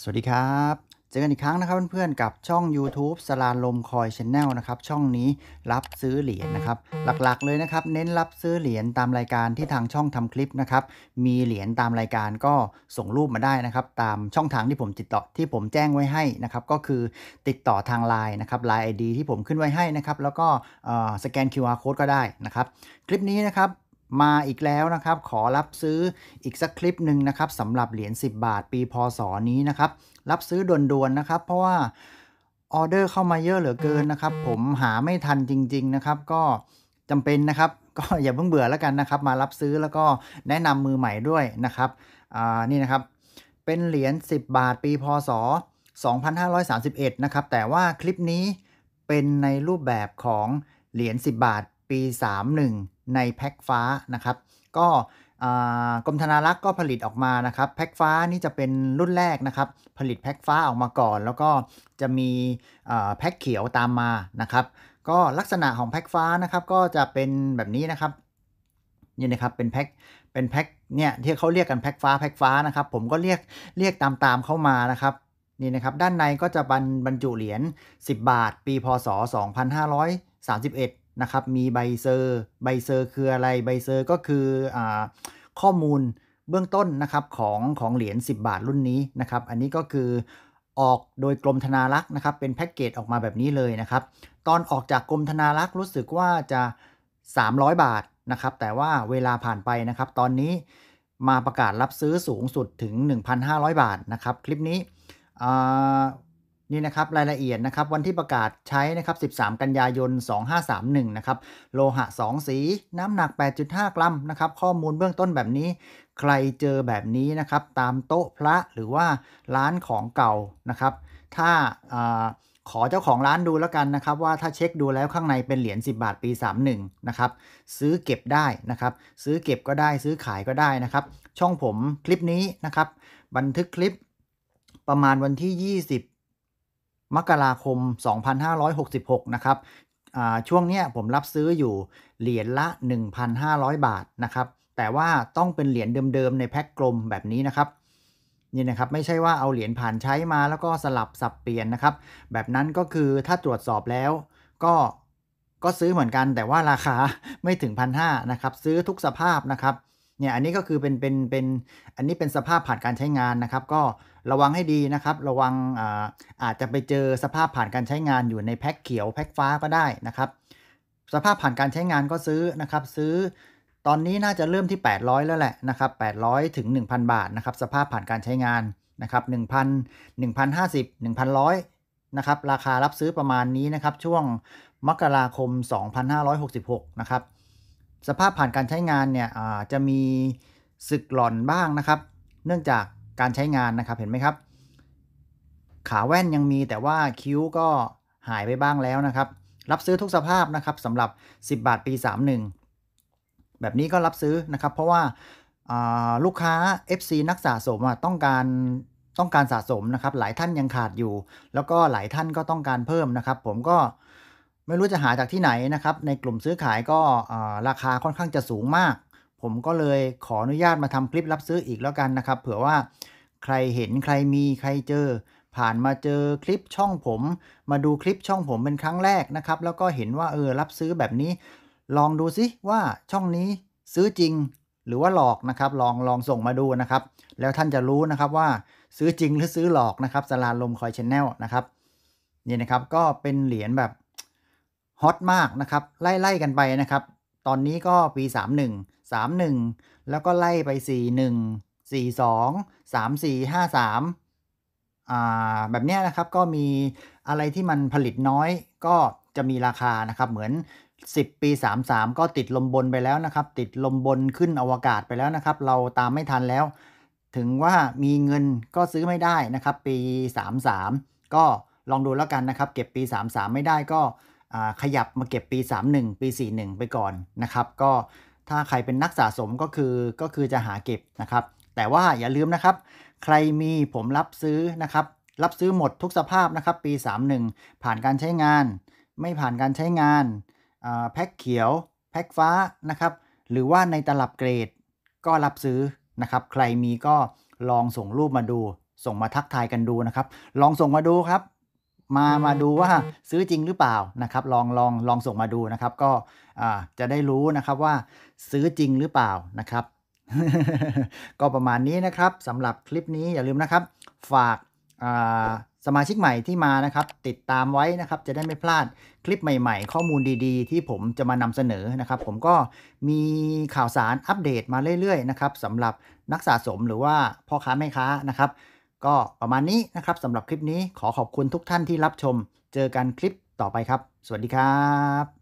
สวัสดีครับ เจอกันอีกครั้งนะครับ เพื่อนๆกับช่อง YouTube สลานลมคอยชแนลนะครับ ช่องนี้รับซื้อเหรียญนะครับ หลักๆเลยนะครับ เน้นรับซื้อเหรียญตามรายการที่ทางช่องทำคลิปนะครับ มี เหรียญตามรายการก็ส่งรูปมาได้นะครับ ตามช่องทางที่ผมติดต่อที่ผมแจ้งไว้ให้นะครับ ก็คือติดต่อทางไลน์นะครับไลน์ไอดีที่ผมขึ้นไว้ให้นะครับแล้วก็สแกน QR Code ก็ได้นะครับ คลิปนี้นะครับมาอีกแล้วนะครับขอรับซื้ออีกสักคลิปหนึ่งนะครับสำหรับเหรียญ10 บาทปีพศนี้นะครับรับซื้อด่วนๆนะครับ เพราะว่าออเดอร์เข้ามาเยอะเหลือเกินนะครับ ผมหาไม่ทันจริง ๆนะครับ ก็จำเป็นนะครับ ก็อย่าเพิ่งเบื่อแล้วกันนะครับ มารับซื้อแล้วก็แนะนำมือใหม่ด้วยนะครับนี่นะครับ เป็นเหรียญ10 บาทปีพศ2531นะครับ แต่ว่าคลิปนี้เป็นในรูปแบบของเหรียญ10 บาทปี 31ในแพ็กฟ้านะครับก็กรมธนารักษ์ก็ผลิตออกมานะครับแพ็กฟ้านี่จะเป็นรุ่นแรกนะครับผลิตแพ็กฟ้าออกมาก่อนแล้วก็จะมีแพ็กเขียวตามมานะครับก็ลักษณะของแพ็กฟ้านะครับก็จะเป็นแบบนี้นะครับนี่นะครับเป็นแพ็กเป็นแพ็กเนี่ยที่เขาเรียกกันแพ็กฟ้าแพ็กฟ้านะครับผมก็เรียกเรียกตามตามเข้ามานะครับนี่นะครับด้านในก็จะบรรบรรจุเหรียญ10 บาท ปีพศ 2531นะครับมีใบเซอร์ใบเซอร์ คืออะไรใบเซอร์ ก็คืออข้อมูลเบื้องต้นนะครับของของเหรียญ10 บาทรุ่นนี้นะครับอันนี้ก็คือออกโดยกรมธนารักษ์นะครับเป็นแพ็กเกจออกมาแบบนี้เลยนะครับ ตอนออกจากกรมธนารักษ์ รู้สึกว่าจะ 300 บาทนะครับแต่ว่าเวลาผ่านไปนะครับ ตอนนี้มาประกาศรับซื้อสูงสุดถึง 1,500 บาทนะครับคลิปนี้นี่นะครับรายละเอียดนะครับวันที่ประกาศใช้นะครับ13 กันยายน 2531นะครับโลหะ 2 สีน้ำหนัก 8.5กรัมนะครับข้อมูลเบื้องต้นแบบนี้ ใครเจอแบบนี้นะครับตามโต๊ะพระหรือว่าร้านของเก่านะครับถ้าขอเจ้าของร้านดูแล้วกันนะครับว่าถ้าเช็คดูแล้วข้างในเป็นเหรียญ10 บาทปี 31นะครับซื้อเก็บได้นะครับซื้อเก็บก็ได้ ซื้อขายก็ได้นะครับช่องผมคลิปนี้นะครับบันทึกคลิป ประมาณวันที่ 20มกราคม 2566 นะครับช่วงเนี้ยผมรับซื้ออยู่ เหรียญละ 1,500 บาทนะครับ แต่ว่าต้องเป็นเหรียญเดิมๆ ในแพ็คกลมแบบนี้นะครับ นี่นะครับ ไม่ใช่ว่าเอาเหรียญผ่านใช้มาแล้วก็สลับสับเปลี่ยนนะครับ แบบนั้นก็คือถ้าตรวจสอบแล้ว ก็ ก็ซื้อเหมือนกัน แต่ว่าราคาไม่ถึงพันห้านะครับ ซื้อทุกสภาพนะครับเนี่ยอันนี้ก็คือเป็นเป็นเป็นอันนี้เป็นสภาพผ่านการใช้งานนะครับก็ระวังให้ดีนะครับ ระวังอาอาจจะไปเจอสภาพผ่านการใช้งานอยู่ในแพ็คเขียวแพ็คฟ้าก็ได้นะครับสภาพผ่านการใช้งานก็ซื้อนะครับ ซื้อตอนนี้น่าจะเริ่มที่ 800 แล้วแหละนะครับ 800 ถึง 1,000 บาทนะครับสภาพผ่านการใช้งานนะครับ 1,000 1,050 1,100 นะครับราคารับซื้อประมาณนี้นะครับ ช่วงมกราคม 2566 นะครับสภาพผ่านการใช้งานเนี่ยจะมีสึกหล่อนบ้างนะครับ เนื่องจากการใช้งานนะครับเห็นไหมครับ ขาแว่นยังมีแต่ว่าคิ้วก็หายไปบ้างแล้วนะครับ รับซื้อทุกสภาพนะครับสำหรับ 10 บาทปี31 แบบนี้ก็รับซื้อนะครับ เพราะว่าลูกค้า FC นักสะสมต้องการต้องการสะสมนะครับ หลายท่านยังขาดอยู่ แล้วก็หลายท่านก็ต้องการเพิ่มนะครับ ผมก็ไม่รู้จะหาจากที่ไหนนะครับ ในกลุ่มซื้อขายก็ราคาค่อนข้างจะสูงมาก ผมก็เลยขออนุญาตมาทำคลิปรับซื้ออีกแล้วกันนะครับ เผื่อว่าใครเห็นใครมีใครเจอ ผ่านมาเจอคลิปช่องผม มาดูคลิปช่องผมเป็นครั้งแรกนะครับ แล้วก็เห็นว่าเออรับซื้อแบบนี้ ลองดูซิว่าช่องนี้ซื้อจริงหรือว่าหลอกนะครับ ลองลองส่งมาดูนะครับ แล้วท่านจะรู้นะครับว่าซื้อจริงหรือซื้อหลอกนะครับสลาลมคอยชแนลนะครับนี่นะครับก็เป็นเหรียญแบบฮอตมากนะครับไล่ ๆ กันไปนะครับ ตอนนี้ก็ปี 31 31 แล้วก็ไล่ไป 41 42 34 53อ่าแบบนี้นะครับก็มีอะไรที่มันผลิตน้อยก็จะมีราคานะครับเหมือน 10 ปี 33 ก็ติดลมบนไปแล้วนะครับ ติดลมบนขึ้นอวกาศไปแล้วนะครับ เราตามไม่ทันแล้ว ถึงว่ามีเงินก็ซื้อไม่ได้นะครับ ปี 33 ก็ลองดูแล้วกันนะครับ เก็บปี 33 ไม่ได้ก็ขยับมาเก็บปี 31 ปี 41 ไปก่อนนะครับ ก็ถ้าใครเป็นนักสะสมก็คือก็คือจะหาเก็บนะครับ แต่ว่าอย่าลืมนะครับ ใครมีผมรับซื้อนะครับรับซื้อหมดทุกสภาพนะครับ ปี 31 ผ่านการใช้งาน ไม่ผ่านการใช้งานแพ็คเขียวแพ็คฟ้านะครับหรือว่าในตลับเกรดก็รับซื้อนะครับ ใครมีก็ลองส่งรูปมาดู ส่งมาทักทายกันดูนะครับ ลองส่งมาดูครับมามาดูว่าซื้อจริงหรือเปล่านะครับลองลองลองส่งมาดูนะครับ ก็จะได้รู้นะครับว่าซื้อจริงหรือเปล่านะครับ ก็ประมาณนี้นะครับสำหรับคลิปนี้อย่าลืมนะครับ ฝากสมาชิกใหม่ที่มานะครับ ติดตามไว้นะครับ จะได้ไม่พลาดคลิปใหม่ๆ ข้อมูลดีๆที่ผมจะมานำเสนอนะครับ ผมก็มีข่าวสารอัปเดตมาเรื่อยๆนะครับสำหรับนักสะสมหรือว่าพ่อค้าแม่ค้านะครับก็ประมาณนี้นะครับสำหรับคลิปนี้ขอขอบคุณทุกท่านที่รับชม เจอกันคลิปต่อไปครับ สวัสดีครับ